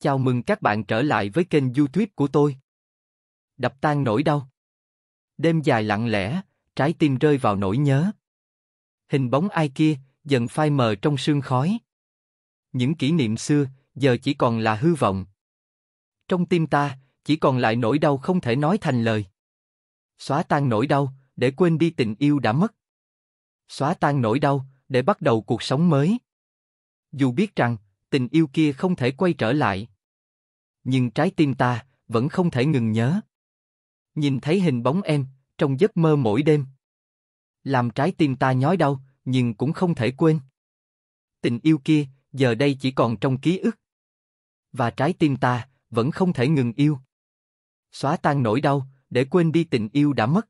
Chào mừng các bạn trở lại với kênh YouTube của tôi. Đập tan nỗi đau. Đêm dài lặng lẽ, trái tim rơi vào nỗi nhớ. Hình bóng ai kia dần phai mờ trong sương khói. Những kỷ niệm xưa giờ chỉ còn là hư vọng. Trong tim ta chỉ còn lại nỗi đau không thể nói thành lời. Xóa tan nỗi đau để quên đi tình yêu đã mất. Xóa tan nỗi đau để bắt đầu cuộc sống mới. Dù biết rằng tình yêu kia không thể quay trở lại. Nhưng trái tim ta vẫn không thể ngừng nhớ. Nhìn thấy hình bóng em trong giấc mơ mỗi đêm, làm trái tim ta nhói đau, nhưng cũng không thể quên. Tình yêu kia giờ đây chỉ còn trong ký ức, và trái tim ta vẫn không thể ngừng yêu. Xóa tan nỗi đau để quên đi tình yêu đã mất.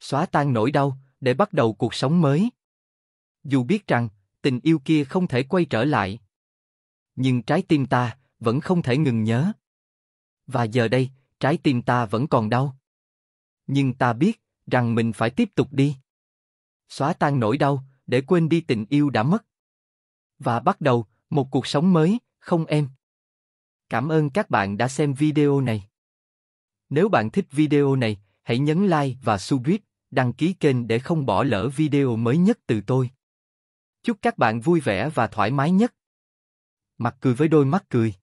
Xóa tan nỗi đau để bắt đầu cuộc sống mới. Dù biết rằng tình yêu kia không thể quay trở lại, nhưng trái tim ta vẫn không thể ngừng nhớ. Và giờ đây, trái tim ta vẫn còn đau. Nhưng ta biết rằng mình phải tiếp tục đi. Xóa tan nỗi đau, để quên đi tình yêu đã mất. Và bắt đầu một cuộc sống mới, không em. Cảm ơn các bạn đã xem video này. Nếu bạn thích video này, hãy nhấn like và subscribe, đăng ký kênh để không bỏ lỡ video mới nhất từ tôi. Chúc các bạn vui vẻ và thoải mái nhất. Mặt cười với đôi mắt cười.